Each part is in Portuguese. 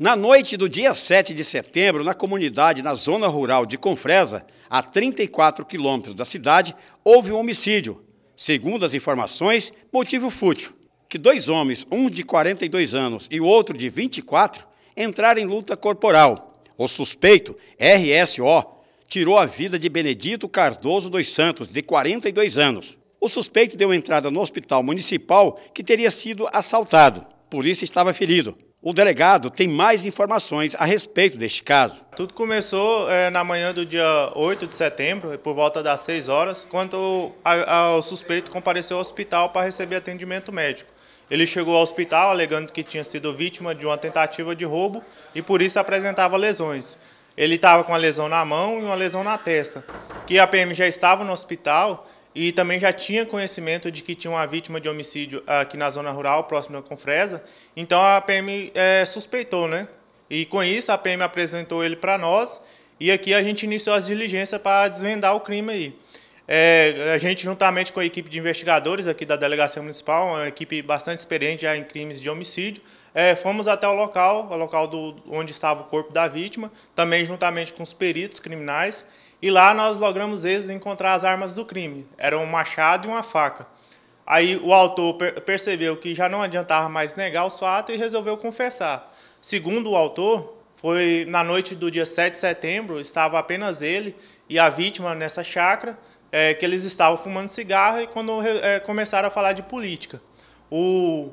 Na noite do dia 7 de setembro, na comunidade, na zona rural de Confresa, a 34 quilômetros da cidade, houve um homicídio. Segundo as informações, motivo fútil, que dois homens, um de 42 anos e o outro de 24, entraram em luta corporal. O suspeito, RSO, tirou a vida de Benedito Cardoso dos Santos, de 42 anos. O suspeito deu entrada no hospital municipal que teria sido assaltado, por isso estava ferido. O delegado tem mais informações a respeito deste caso. Tudo começou é, na manhã do dia 8 de setembro, por volta das 6 horas, quando o, a, a, o suspeito compareceu ao hospital para receber atendimento médico. Ele chegou ao hospital alegando que tinha sido vítima de uma tentativa de roubo e por isso apresentava lesões. Ele estava com uma lesão na mão e uma lesão na testa, que a PM já estava no hospital e também já tinha conhecimento de que tinha uma vítima de homicídio aqui na zona rural, próxima da Confresa. Então a PM é, suspeitou, né? E com isso a PM apresentou ele para nós e aqui a gente iniciou as diligências para desvendar o crime aí. É, a gente, juntamente com a equipe de investigadores aqui da Delegacia Municipal, uma equipe bastante experiente já em crimes de homicídio, é, fomos até o local, o local do, onde estava o corpo da vítima, também juntamente com os peritos criminais, e lá nós logramos êxito em encontrar as armas do crime. Era um machado e uma faca. Aí o autor percebeu que já não adiantava mais negar o fato e resolveu confessar. Segundo o autor, foi na noite do dia 7 de setembro, estava apenas ele e a vítima nessa chácara, é, que eles estavam fumando cigarro e quando é, começaram a falar de política. O,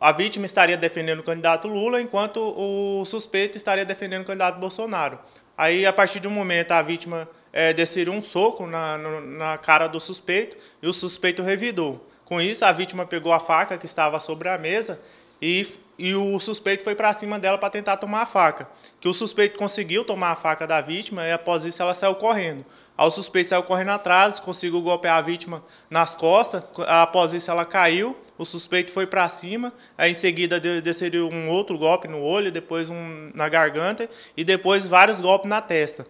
a vítima estaria defendendo o candidato Lula, enquanto o suspeito estaria defendendo o candidato Bolsonaro. Aí, a partir de um momento, a vítima é, descer um soco na, na cara do suspeito e o suspeito revidou. Com isso, a vítima pegou a faca que estava sobre a mesa e, e o suspeito foi para cima dela para tentar tomar a faca. Que o suspeito conseguiu tomar a faca da vítima e após isso ela saiu correndo. Ao suspeito saiu correndo atrás, conseguiu golpear a vítima nas costas. Após isso ela caiu, o suspeito foi para cima, aí em seguida desceu um outro golpe no olho, depois um na garganta e depois vários golpes na testa.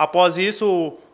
Após isso,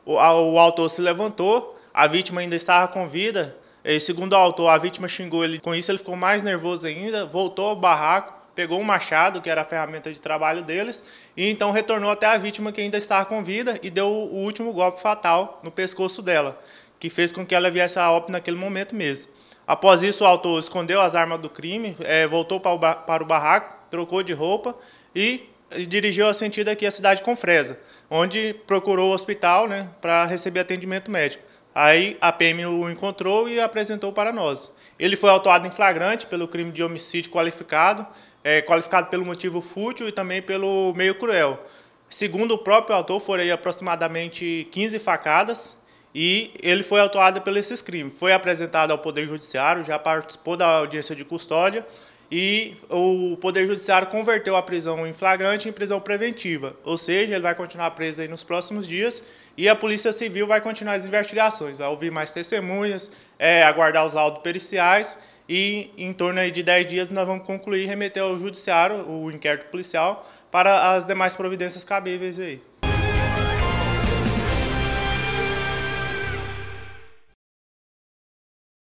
o, o autor se levantou, a vítima ainda estava com vida. E, segundo o autor, a vítima xingou ele. Com isso, ele ficou mais nervoso ainda, voltou ao barraco, pegou um machado, que era a ferramenta de trabalho deles, e então retornou até a vítima que ainda estava com vida e deu o último golpe fatal no pescoço dela, que fez com que ela viesse a óbito naquele momento mesmo. Após isso, o autor escondeu as armas do crime, eh, voltou para o barraco, trocou de roupa e dirigiu a sentido aqui à cidade Confresa, onde procurou o hospital né, para receber atendimento médico. Aí a PM o encontrou e apresentou para nós. Ele foi autuado em flagrante pelo crime de homicídio qualificado, é, qualificado pelo motivo fútil e também pelo meio cruel. Segundo o próprio autor, foram aí aproximadamente 15 facadas e ele foi autuado pelos esses crimes. Foi apresentado ao Poder Judiciário, já participou da audiência de custódia e o Poder Judiciário converteu a prisão em flagrante em prisão preventiva, ou seja, ele vai continuar preso aí nos próximos dias e a Polícia Civil vai continuar as investigações, vai ouvir mais testemunhas, é, aguardar os laudos periciais e em torno aí de 10 dias nós vamos concluir e remeter ao Judiciário o inquérito policial para as demais providências cabíveis aí.